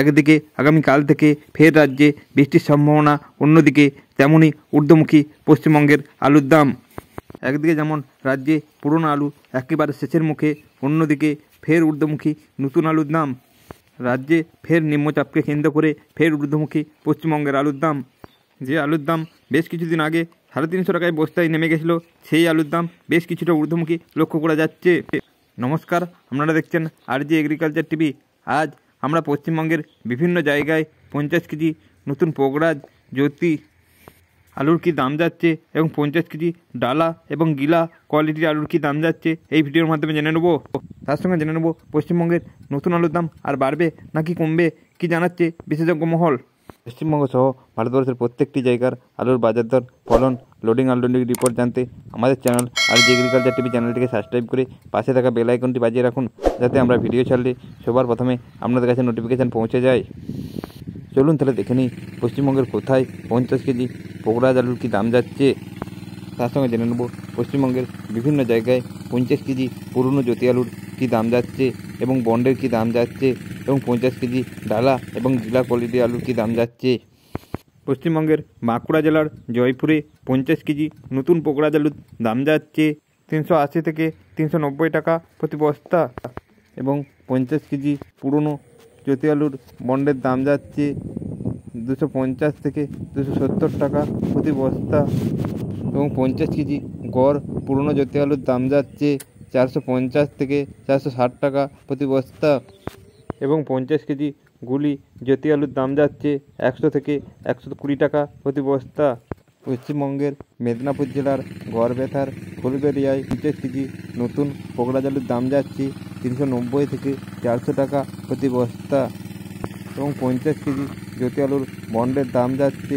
একদিকে আগামীকাল থেকে ফের রাজ্যে বৃষ্টির সম্ভাবনা অন্যদিকে তেমনই ঊর্ধ্বমুখী পশ্চিমবঙ্গের আলুর দাম একদিকে যেমন রাজ্যে পুরনো আলু একেবারে শেষের মুখে অন্যদিকে ফের ঊর্ধ্বমুখী নতুন আলুর দাম রাজ্যে ফের নিম্নচাপকে কেন্দ্র করে ফের ঊর্ধ্বমুখী পশ্চিমবঙ্গের আলুর দাম যে আলুর দাম বেশ কিছুদিন আগে সাড়ে তিনশো টাকায় বস্তায় নেমে গেছিলো সেই আলুর দাম বেশ কিছুটা ঊর্ধ্বমুখী লক্ষ্য করা যাচ্ছে নমস্কার আপনারা দেখছেন আর জি এগ্রিকালচার টিভি আজ আমরা পশ্চিমবঙ্গের বিভিন্ন জায়গায় পঞ্চাশ কেজি নতুন পোগড়া জ্যোতি আলুর কী দাম যাচ্ছে এবং পঞ্চাশ কেজি ডালা এবং গিলা কোয়ালিটির আলুর কী দাম যাচ্ছে এই ভিডিওর মাধ্যমে জেনে নেবো তার সঙ্গে জেনে নেবো পশ্চিমবঙ্গের নতুন আলুর দাম আর বাড়বে নাকি কমবে কি জানাচ্ছে বিশেষজ্ঞ মহল পশ্চিমবঙ্গ সহ ভারতবর্ষের প্রত্যেকটি জায়গার আলুর বাজার দর ফলন লোডিং আনলোডিং রিপোর্ট জানতে আমাদের channel R G agriculture TV চ্যানেলটিকে সাবস্ক্রাইব করে পাশে থাকা বেল আইকনটি বাজিয়ে রাখুন যাতে আমরা ভিডিও ছাড়লে সবার প্রথমে আপনাদের কাছে নোটিফিকেশান পৌঁছে যায় চলুন তাহলে দেখে নিই পশ্চিমবঙ্গের কোথায় পঞ্চাশ কেজি পোকরাজ আলুর কী দাম যাচ্ছে তার সঙ্গে জেনে নেব পশ্চিমবঙ্গের বিভিন্ন জায়গায় পঞ্চাশ কেজি পুরনো জ্যোতি আলুর কী দাম যাচ্ছে এবং বন্ডের কী দাম যাচ্ছে এবং পঞ্চাশ কেজি ডালা এবং জিলা কোয়ালিটি আলুর কী দাম যাচ্ছে পশ্চিমবঙ্গের বাঁকুড়া জেলার জয়পুরে পঞ্চাশ কেজি নতুন পোকড়া আলুর দাম যাচ্ছে তিনশো আশি থেকে তিনশো নব্বই টাকা প্রতি বস্তা এবং পঞ্চাশ কেজি পুরনো জ্যোতি আলুর বন্ডের দাম যাচ্ছে দুশো পঞ্চাশ থেকে দুশো সত্তর টাকা প্রতি বস্তা এবং পঞ্চাশ কেজি গড় পুরনো জ্যোতি আলুর দাম যাচ্ছে চারশো পঞ্চাশ থেকে চারশো ষাট টাকা প্রতি বস্তা এবং পঞ্চাশ কেজি গুলি জ্যোতি আলুর দাম যাচ্ছে একশো থেকে একশো কুড়ি টাকা প্রতি বস্তা পশ্চিমবঙ্গের মেদিনীপুর জেলার গড়বেথার ফুলবেরিয়ায় পঞ্চাশ কেজি নতুন পোকড়া জালুর দাম যাচ্ছে তিনশো নব্বই থেকে চারশো টাকা প্রতি বস্তা এবং পঞ্চাশ কেজি জ্যোতি আলুর বন্ডের দাম যাচ্ছে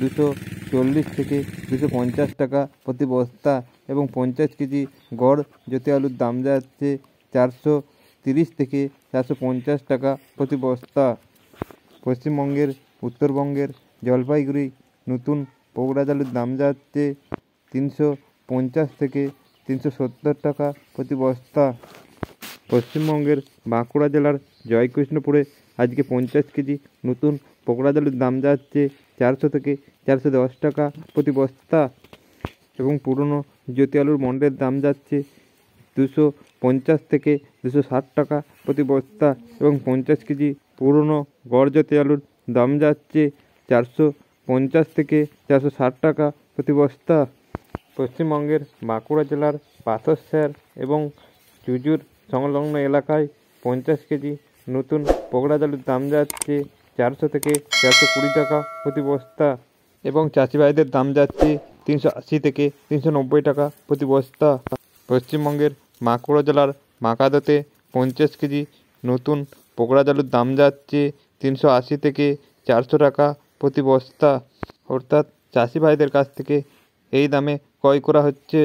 দুশো চল্লিশ থেকে দুশো পঞ্চাশ টাকা প্রতি বস্তা এবং পঞ্চাশ কেজি গড় জ্যোতি আলুর দাম যাচ্ছে চারশো তিরিশ থেকে চারশো পঞ্চাশ টাকা প্রতি বস্তা পশ্চিমবঙ্গের উত্তরবঙ্গের জলপাইগুড়ি নতুন পোকড়া আলুর দাম যাচ্ছে তিনশো পঞ্চাশ থেকে তিনশো সত্তর টাকা প্রতি বস্তা পশ্চিমবঙ্গের বাঁকুড়া জেলার জয়কৃষ্ণপুরে আজকে পঞ্চাশ কেজি নতুন পোকড়া জালের দাম যাচ্ছে চারশো থেকে চারশো দশ টাকা প্রতি বস্তা এবং পুরনো জ্যোতি আলুর মন্ডের দাম যাচ্ছে দুশো পঞ্চাশ থেকে দুশো ষাট টাকা প্রতি বস্তা এবং পঞ্চাশ কেজি পুরনো গড়জাতে আলুর দাম যাচ্ছে চারশো পঞ্চাশ থেকে চারশো ষাট টাকা প্রতি বস্তা পশ্চিমবঙ্গের বাঁকুড়া জেলার পাথরস্যার এবং চুজুর সংলগ্ন এলাকায় পঞ্চাশ কেজি নতুন পোকড়া আলুর দাম যাচ্ছে চারশো থেকে চারশো কুড়ি টাকা প্রতি বস্তা এবং চাষিভাইদের দাম যাচ্ছে তিনশো আশি থেকে তিনশো নব্বই টাকা প্রতি বস্তা পশ্চিমবঙ্গের বাঁকুড়া জেলার মাকাদাতে পঞ্চাশ কেজি নতুন পোকড়া জালুর দাম যাচ্ছে তিনশো আশি থেকে চারশো টাকা প্রতি বস্তা অর্থাৎ চাষি ভাইদের কাছ থেকে এই দামে ক্রয় করা হচ্ছে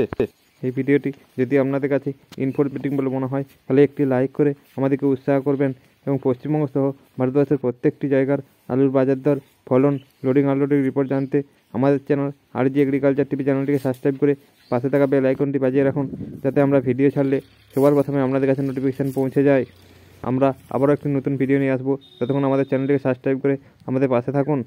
এই ভিডিওটি যদি আপনাদের কাছে ইনফরমেটিভ বলে মনে হয় তাহলে একটি লাইক করে আমাদেরকে উৎসাহ করবেন এবং পশ্চিমবঙ্গ সহ ভারতবর্ষের প্রত্যেকটি জায়গার আলুর বাজার দর ফলন লোডিং আনলোডিং রিপোর্ট জানতে আমাদের channel R G agriculture TV চ্যানেলটিকে সাবস্ক্রাইব করে পাশে থাকা বেল আইকনটি বাজিয়ে রাখুন যাতে আমরা ভিডিও ছাড়লে সবার প্রথমে আপনাদের কাছে নোটিফিকেশান পৌঁছে যায় আমরা আবারও একটি নতুন ভিডিও নিয়ে আসবো ততক্ষণ আমাদের চ্যানেলটিকে সাবস্ক্রাইব করে আমাদের পাশে থাকুন